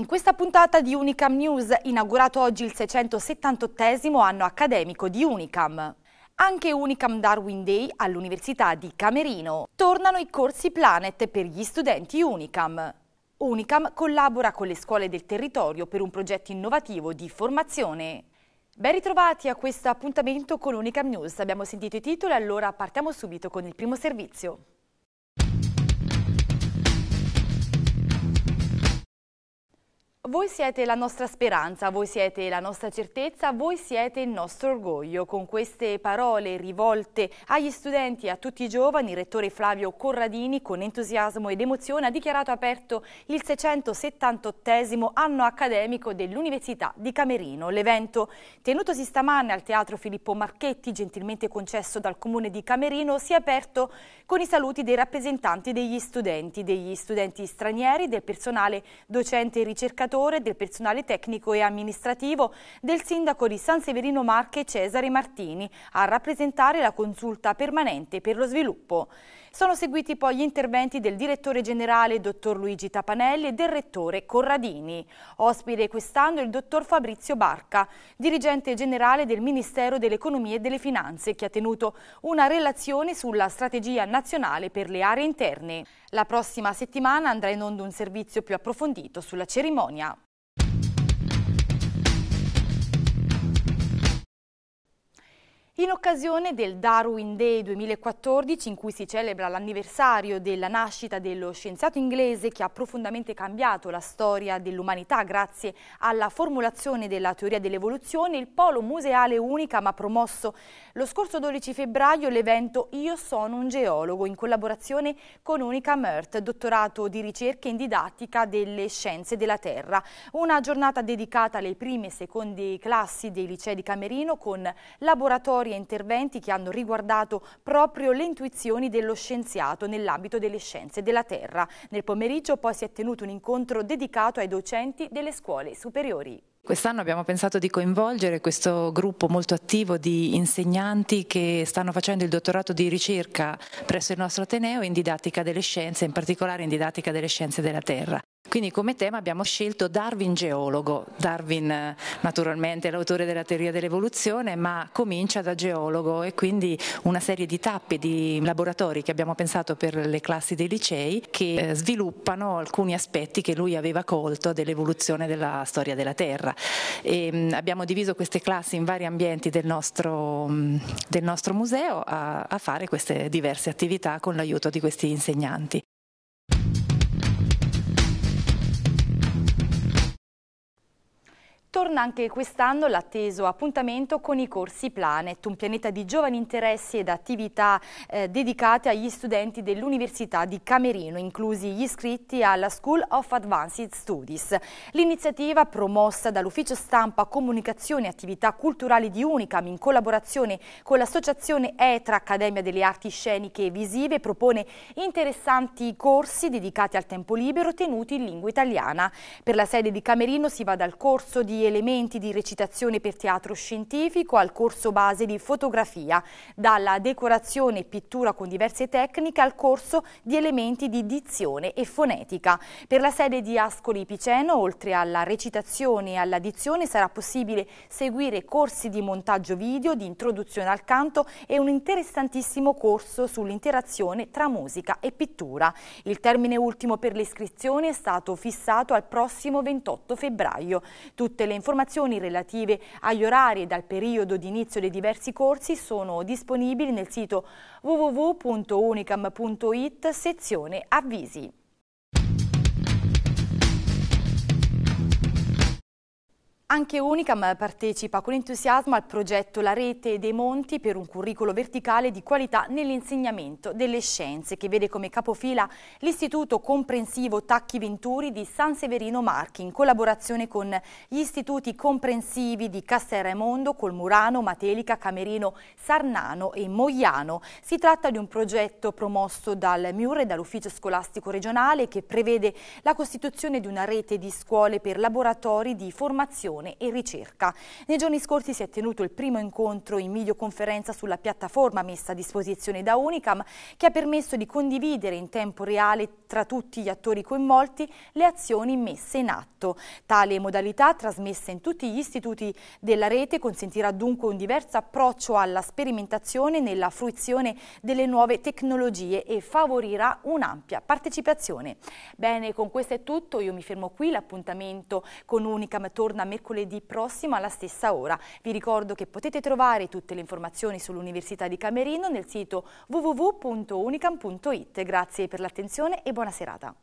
In questa puntata di Unicam News, inaugurato oggi il 678 anno accademico di Unicam. Anche Unicam Darwin Day all'Università di Camerino. Tornano i corsi Planet per gli studenti Unicam. Unicam collabora con le scuole del territorio per un progetto innovativo di formazione. Ben ritrovati a questo appuntamento con Unicam News. Abbiamo sentito i titoli, allora partiamo subito con il primo servizio. Voi siete la nostra speranza, voi siete la nostra certezza, voi siete il nostro orgoglio. Con queste parole rivolte agli studenti e a tutti i giovani, il rettore Flavio Corradini con entusiasmo ed emozione ha dichiarato aperto il 678 anno accademico dell'Università di Camerino. L'evento, tenutosi stamane al Teatro Filippo Marchetti, gentilmente concesso dal Comune di Camerino, si è aperto con i saluti dei rappresentanti degli studenti, degli studenti stranieri, del personale docente e ricercatore direttore del personale tecnico e amministrativo del sindaco di San Severino Marche Cesare Martini a rappresentare la consulta permanente per lo sviluppo. Sono seguiti poi gli interventi del direttore generale dottor Luigi Tapanelli e del rettore Corradini. Ospite quest'anno il dottor Fabrizio Barca, dirigente generale del Ministero dell'Economia e delle Finanze, che ha tenuto una relazione sulla strategia nazionale per le aree interne. La prossima settimana andrà in onda un servizio più approfondito sulla cerimonia. In occasione del Darwin Day 2014, in cui si celebra l'anniversario della nascita dello scienziato inglese che ha profondamente cambiato la storia dell'umanità grazie alla formulazione della teoria dell'evoluzione, il Polo Museale Unica ha promosso lo scorso 12 febbraio l'evento Io sono un geologo in collaborazione con Unica Mert, dottorato di ricerca in didattica delle scienze della Terra. Una giornata dedicata alle prime e seconde classi dei licei di Camerino con laboratori e interventi che hanno riguardato proprio le intuizioni dello scienziato nell'ambito delle scienze della Terra. Nel pomeriggio poi si è tenuto un incontro dedicato ai docenti delle scuole superiori. Quest'anno abbiamo pensato di coinvolgere questo gruppo molto attivo di insegnanti che stanno facendo il dottorato di ricerca presso il nostro Ateneo in didattica delle scienze, in particolare in didattica delle scienze della Terra. Quindi come tema abbiamo scelto Darwin geologo, Darwin eh, naturalmente è l'autore della teoria dell'evoluzione, ma comincia da geologo e quindi una serie di tappe di laboratori che abbiamo pensato per le classi dei licei che eh, sviluppano alcuni aspetti che lui aveva colto dell'evoluzione della storia della Terra. E mm, abbiamo diviso queste classi in vari ambienti del nostro, mm, del nostro museo a, a fare queste diverse attività con l'aiuto di questi insegnanti. Torna anche quest'anno l'atteso appuntamento con i corsi Planet, un pianeta di giovani interessi ed attività eh, dedicate agli studenti dell'Università di Camerino, inclusi gli iscritti alla School of Advanced Studies. L'iniziativa, promossa dall'Ufficio Stampa Comunicazione e Attività Culturali di Unicam in collaborazione con l'Associazione ETRA Accademia delle Arti Sceniche e Visive, propone interessanti corsi dedicati al tempo libero tenuti in lingua italiana. Per la sede di Camerino si va dal corso di elementi di recitazione per teatro scientifico al corso base di fotografia, dalla decorazione e pittura con diverse tecniche al corso di elementi di dizione e fonetica. Per la sede di Ascoli Piceno, oltre alla recitazione e alla dizione, sarà possibile seguire corsi di montaggio video, di introduzione al canto e un interessantissimo corso sull'interazione tra musica e pittura. Il termine ultimo per l'iscrizione è stato fissato al prossimo 28 febbraio. Tutte le informazioni relative agli orari e dal periodo di inizio dei diversi corsi sono disponibili nel sito www.unicam.it sezione avvisi. Anche Unicam partecipa con entusiasmo al progetto La rete dei monti per un curriculum verticale di qualità nell'insegnamento delle scienze che vede come capofila l'Istituto Comprensivo Tacchi Venturi di San Severino Marchi in collaborazione con gli istituti comprensivi di Castel Raimondo, Colmurano, Matelica, Camerino, Sarnano e Mogliano. Si tratta di un progetto promosso dal MIUR e dall'Ufficio Scolastico Regionale che prevede la costituzione di una rete di scuole per laboratori di formazione formazione e ricerca. Nei giorni scorsi si è tenuto il primo incontro in videoconferenza sulla piattaforma messa a disposizione da Unicam che ha permesso di condividere in tempo reale tra tutti gli attori coinvolti le azioni messe in atto. Tale modalità trasmessa in tutti gli istituti della rete consentirà dunque un diverso approccio alla sperimentazione nella fruizione delle nuove tecnologie e favorirà un'ampia partecipazione. Bene, con questo è tutto, io mi fermo qui, l'appuntamento con Unicam torna a mercoledì mercoledì prossimo alla stessa ora. Vi ricordo che potete trovare tutte le informazioni sull'Università di Camerino nel sito www.unicam.it. Grazie per l'attenzione e buona serata.